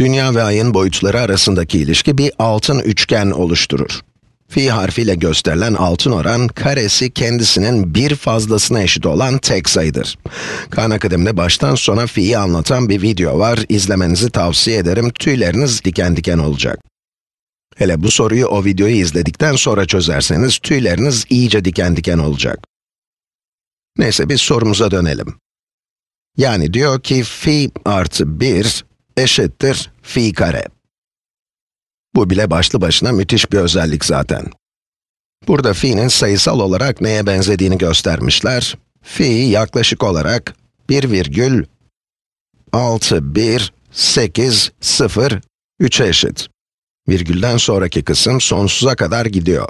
dünya ve ayın boyutları arasındaki ilişki bir altın üçgen oluşturur. Fi harfiyle gösterilen altın oran, karesi kendisinin bir fazlasına eşit olan tek sayıdır. Khan Akademi'de baştan sona fi'yi anlatan bir video var, izlemenizi tavsiye ederim, tüyleriniz diken diken olacak. Hele bu soruyu o videoyu izledikten sonra çözerseniz, tüyleriniz iyice diken diken olacak. Neyse, biz sorumuza dönelim. Yani diyor ki, fi artı 1 eşittir fi kare. Bu bile başlı başına müthiş bir özellik zaten. Burada fi'nin sayısal olarak neye benzediğini göstermişler. Fi yaklaşık olarak 1,61803'e eşit. Virgülden sonraki kısım sonsuza kadar gidiyor.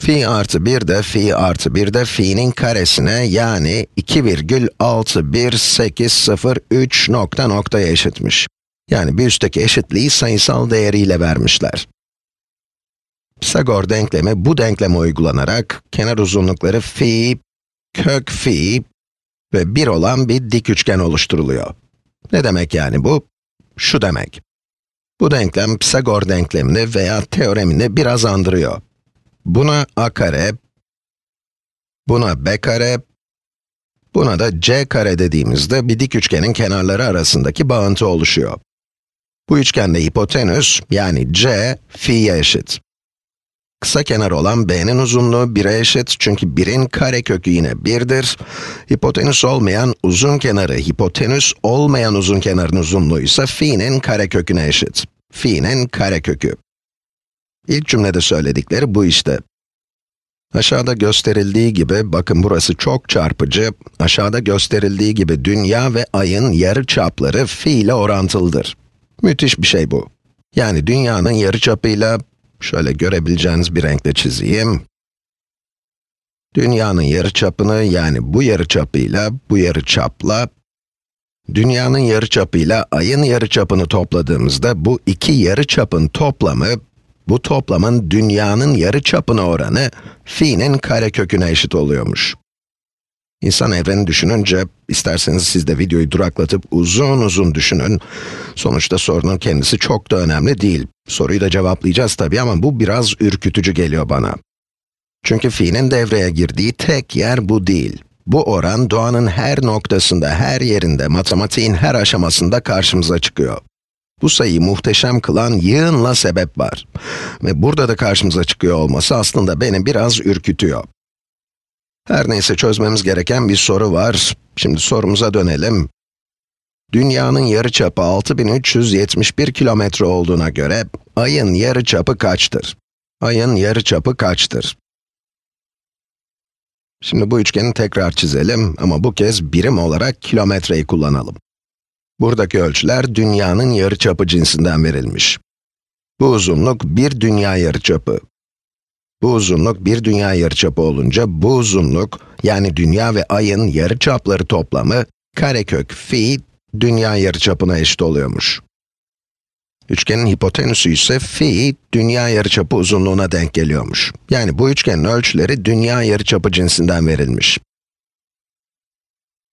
Fi artı 1 de fi artı 1 de fi'nin karesine yani 2,6180,3 nokta noktaya eşitmiş. Yani bir üstteki eşitliği sayısal değeriyle vermişler. Pisagor denklemi bu denkleme uygulanarak kenar uzunlukları fi, kök fi ve 1 olan bir dik üçgen oluşturuluyor. Ne demek yani bu? Şu demek. Bu denklem Pisagor denklemini veya teoremini biraz andırıyor. Buna a kare, buna b kare, buna da c kare dediğimizde bir dik üçgenin kenarları arasındaki bağıntı oluşuyor. Bu üçgende hipotenüs, yani c, fi'ye eşit. Kısa kenar olan b'nin uzunluğu 1'e eşit çünkü 1'in karekökü yine 1'dir. Hipotenüs olmayan uzun kenarı, hipotenüs olmayan uzun kenarın uzunluğu ise fi'nin kareköküne eşit. fi'nin karekökü. İlk cümlede söyledikleri bu işte. Aşağıda gösterildiği gibi, bakın burası çok çarpıcı, aşağıda gösterildiği gibi dünya ve ayın yarı çapları fi ile orantılıdır. Müthiş bir şey bu. Yani dünyanın yarı çapıyla, şöyle görebileceğiniz bir renkle çizeyim. Dünyanın yarı çapını, yani bu yarı çapıyla, bu yarı çapla, dünyanın yarı çapıyla ayın yarı çapını topladığımızda bu iki yarı çapın toplamı bu toplamın dünyanın yarı çapına oranı fi'nin kareköküne eşit oluyormuş. İnsan evreni düşününce, isterseniz siz de videoyu duraklatıp uzun uzun düşünün. Sonuçta sorunun kendisi çok da önemli değil. Soruyu da cevaplayacağız tabii ama bu biraz ürkütücü geliyor bana. Çünkü fi'nin devreye girdiği tek yer bu değil. Bu oran doğanın her noktasında, her yerinde, matematiğin her aşamasında karşımıza çıkıyor. Bu sayıyı muhteşem kılan yığınla sebep var. Ve burada da karşımıza çıkıyor olması aslında beni biraz ürkütüyor. Her neyse çözmemiz gereken bir soru var. Şimdi sorumuza dönelim. Dünyanın yarıçapı 6371 kilometre olduğuna göre ayın yarıçapı kaçtır? Ayın yarıçapı kaçtır? Şimdi bu üçgeni tekrar çizelim ama bu kez birim olarak kilometreyi kullanalım. Buradaki ölçüler dünyanın yarıçapı cinsinden verilmiş. Bu uzunluk bir dünya yarıçapı. Bu uzunluk bir dünya yarıçapı olunca bu uzunluk yani dünya ve ayın yarıçapları toplamı karekök fi dünya yarıçapına eşit oluyormuş. Üçgenin hipotenüsü ise fi dünya yarıçapı uzunluğuna denk geliyormuş. Yani bu üçgenin ölçüleri dünya yarıçapı cinsinden verilmiş.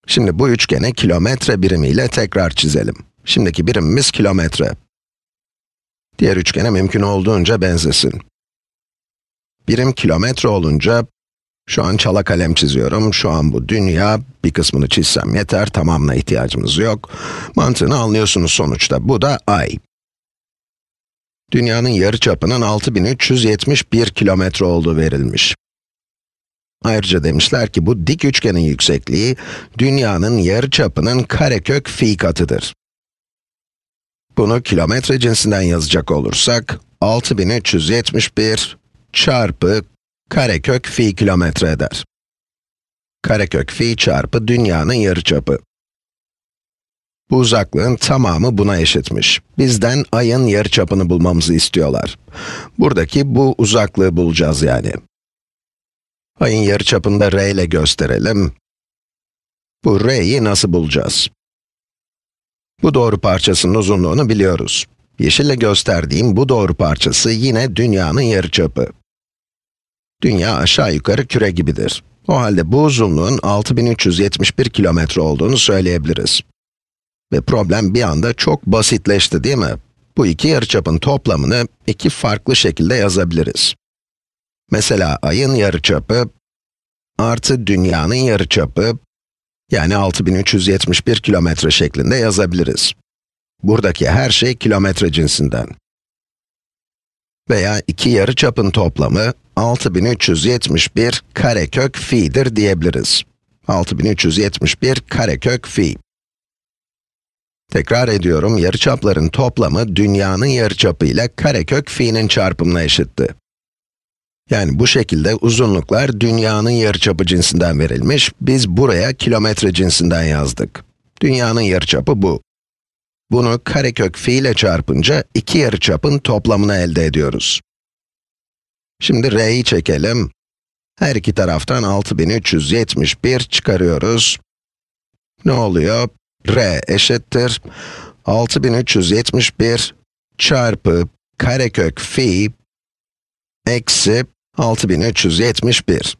Şimdi bu üçgene kilometre birimiyle tekrar çizelim. Şimdiki birimimiz kilometre. Diğer üçgene mümkün olduğunca benzesin. Birim kilometre olunca, şu an çala kalem çiziyorum, şu an bu dünya, bir kısmını çizsem yeter, tamamına ihtiyacımız yok. Mantığını anlıyorsunuz sonuçta, bu da ay. Dünyanın yarı çapının 6371 kilometre olduğu verilmiş. Ayrıca demişler ki bu dik üçgenin yüksekliği dünyanın yarı çapının karekök fi katıdır. Bunu kilometre cinsinden yazacak olursak 6371 çarpı karekök fi kilometre eder. Karekök fi çarpı dünyanın yarıçapı. Bu uzaklığın tamamı buna eşitmiş. Bizden ayın yarıçapını bulmamızı istiyorlar. Buradaki bu uzaklığı bulacağız yani. Ayın yarıçapını da r ile gösterelim. Bu r'yi nasıl bulacağız? Bu doğru parçasının uzunluğunu biliyoruz. Yeşille gösterdiğim bu doğru parçası yine dünyanın yarıçapı. Dünya aşağı yukarı küre gibidir. O halde bu uzunluğun 6371 kilometre olduğunu söyleyebiliriz. Ve problem bir anda çok basitleşti değil mi? Bu iki yarıçapın toplamını iki farklı şekilde yazabiliriz. Mesela ayın yarıçapı artı dünyanın yarıçapı yani 6371 kilometre şeklinde yazabiliriz. Buradaki her şey kilometre cinsinden. Veya iki yarıçapın toplamı 6371 karekök fi'dir diyebiliriz. 6371 karekök fi. Tekrar ediyorum, yarıçapların toplamı dünyanın yarıçapı ile karekök fi'nin çarpımına eşitti. Yani bu şekilde uzunluklar dünyanın yarıçapı cinsinden verilmiş, biz buraya kilometre cinsinden yazdık. Dünyanın yarıçapı bu. Bunu karekök fi ile çarpınca iki yarıçapın toplamını elde ediyoruz. Şimdi r'yi çekelim. Her iki taraftan 6371 çıkarıyoruz. Ne oluyor? r eşittir 6371 çarpı karekök fi eksi 6371.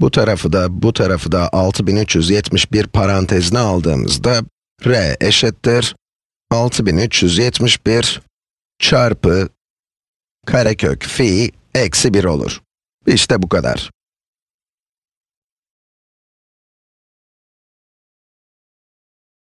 Bu tarafı da bu tarafı da 6371 parantezine aldığımızda r eşittir 6371 çarpı karekök phi eksi 1 olur. İşte bu kadar.